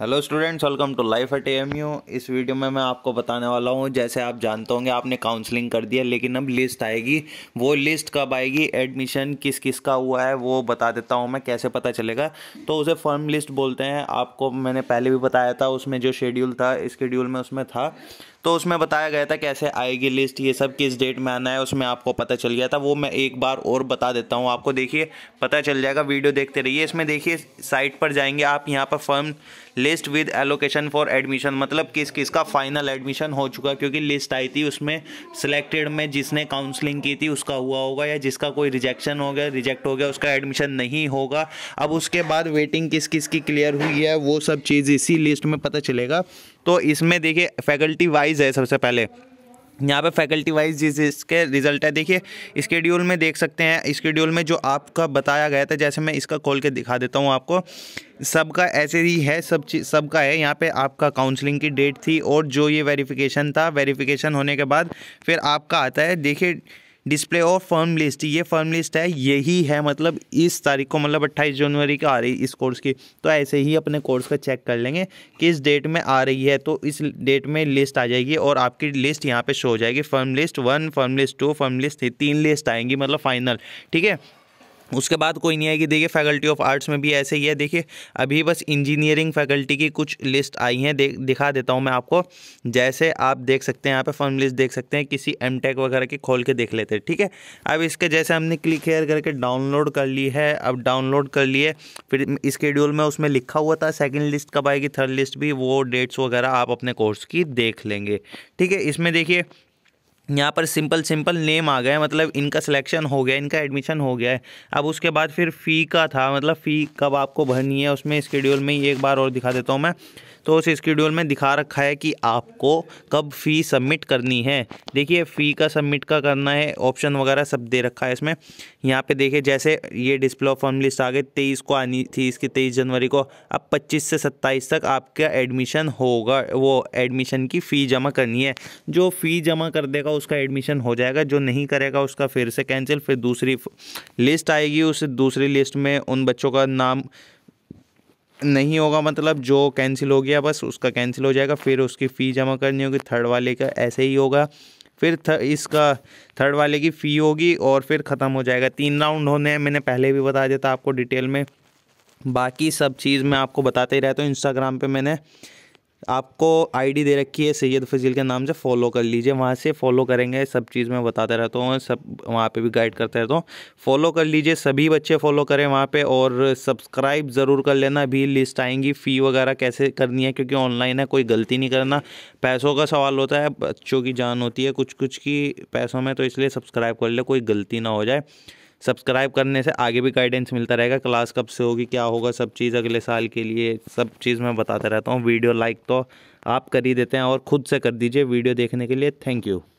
hello students welcome to life at M U इस वीडियो में मैं आपको बताने वाला हूँ जैसे आप जानते होंगे आपने काउंसलिंग कर दिया लेकिन अब लिस्ट आएगी वो लिस्ट कब आएगी एडमिशन किस किस का हुआ है वो बता देता हूँ मैं कैसे पता चलेगा तो उसे फर्म लिस्ट बोलते हैं आपको मैंने पहले भी बताया था उसमें जो शेड्यूल था स्केड्यूल में उसमें था तो उसमें बताया गया था कैसे आएगी लिस्ट ये सब किस डेट में आना है उसमें आपको पता चल गया था वो मैं एक बार और बता देता हूँ आपको देखिए पता चल जाएगा वीडियो देखते रहिए इसमें देखिए साइट पर जाएंगे आप यहाँ पर firm list with allocation for admission मतलब किस किस का फाइनल एडमिशन हो चुका क्योंकि लिस्ट आई थी उसमें सिलेक्टेड में जिसने काउंसलिंग की थी उसका हुआ होगा या जिसका कोई रिजेक्शन हो गया रिजेक्ट हो गया उसका एडमिशन नहीं होगा अब उसके बाद वेटिंग किस किस की क्लियर हुई है वो सब चीज़ इसी लिस्ट में पता चलेगा तो इसमें देखिए फैकल्टी वाइज है सबसे पहले यहाँ पे फैकल्टी वाइज जिस इसके रिजल्ट है देखिए स्केड्यूल में देख सकते हैं स्केड्यूल में जो आपका बताया गया था जैसे मैं इसका खोल के दिखा देता हूँ आपको सबका ऐसे ही है सब चीज सबका है यहाँ पे आपका काउंसलिंग की डेट थी और जो ये वेरिफिकेशन था वेरिफिकेशन होने के बाद फिर आपका आता है देखिए डिस्प्ले और फर्म लिस्ट ये फर्म लिस्ट है यही है मतलब इस तारीख को मतलब अट्ठाईस जनवरी की आ रही इस कोर्स की तो ऐसे ही अपने कोर्स का चेक कर लेंगे किस डेट में आ रही है तो इस डेट में लिस्ट आ जाएगी और आपकी लिस्ट यहाँ पर शो हो जाएगी firm list one firm list two firm list तीन लिस्ट आएंगी मतलब फाइनल ठीक है उसके बाद कोई नहीं आएगी देखिए फैकल्टी ऑफ आर्ट्स में भी ऐसे ही है देखिए अभी बस इंजीनियरिंग फैकल्टी की कुछ लिस्ट आई हैं देख दिखा देता हूँ मैं आपको जैसे आप देख सकते हैं यहाँ पे फॉर्म लिस्ट देख सकते हैं किसी एम टेक वगैरह की खोल के देख लेते हैं ठीक है अब इसके जैसे हमने क्लिक हेयर करके डाउनलोड कर ली है अब डाउनलोड कर लिए फिर स्केड्यूल में उसमें लिखा हुआ था सेकेंड लिस्ट कब आएगी थर्ड लिस्ट भी वो डेट्स वगैरह आप अपने कोर्स की देख लेंगे ठीक है इसमें देखिए यहाँ पर सिंपल सिंपल नेम आ गए मतलब इनका सिलेक्शन हो गया इनका एडमिशन हो गया है अब उसके बाद फिर फ़ी का था मतलब फ़ी कब आपको भरनी है उसमें स्केड्यूल में ही एक बार और दिखा देता हूँ मैं तो उस स्कीड्यूल में दिखा रखा है कि आपको कब फ़ी सबमिट करनी है देखिए फ़ी का सबमिट का करना है ऑप्शन वगैरह सब दे रखा है इसमें यहाँ पे देखिए जैसे ये डिस्प्ले ऑफ फॉर्म लिस्ट आ गए तेईस को आनी थी इसकी तेईस जनवरी को अब पच्चीस से सत्ताईस तक आपका एडमिशन होगा वो एडमिशन की फ़ी जमा करनी है जो फ़ी जमा कर देगा उसका एडमिशन हो जाएगा जो नहीं करेगा उसका फिर से कैंसिल फिर दूसरी लिस्ट आएगी उस दूसरी लिस्ट में उन बच्चों का नाम नहीं होगा मतलब जो कैंसिल हो गया बस उसका कैंसिल हो जाएगा फिर उसकी फ़ी जमा करनी होगी थर्ड वाले का ऐसे ही होगा फिर थ, इसका थर्ड वाले की फ़ी होगी और फिर ख़त्म हो जाएगा तीन राउंड होने हैं मैंने पहले भी बता दिया था आपको डिटेल में बाकी सब चीज़ मैं आपको बताते ही रहता हूँ इंस्टाग्राम पर मैंने आपको आईडी दे रखी है सैयद फजील के नाम से फॉलो कर लीजिए वहाँ से फॉलो करेंगे सब चीज़ मैं बताते रहता हूँ सब वहाँ पे भी गाइड करते रहता हूँ फॉलो कर लीजिए सभी बच्चे फॉलो करें वहाँ पे और सब्सक्राइब ज़रूर कर लेना अभी लिस्ट आएंगी फ़ी वगैरह कैसे करनी है क्योंकि ऑनलाइन है कोई गलती नहीं करना पैसों का सवाल होता है बच्चों की जान होती है कुछ कुछ की पैसों में तो इसलिए सब्सक्राइब कर ले कोई गलती ना हो जाए सब्सक्राइब करने से आगे भी गाइडेंस मिलता रहेगा क्लास कब से होगी क्या होगा सब चीज़ अगले साल के लिए सब चीज़ मैं बताता रहता हूँ वीडियो लाइक तो आप कर ही देते हैं और ख़ुद से कर दीजिए वीडियो देखने के लिए थैंक यू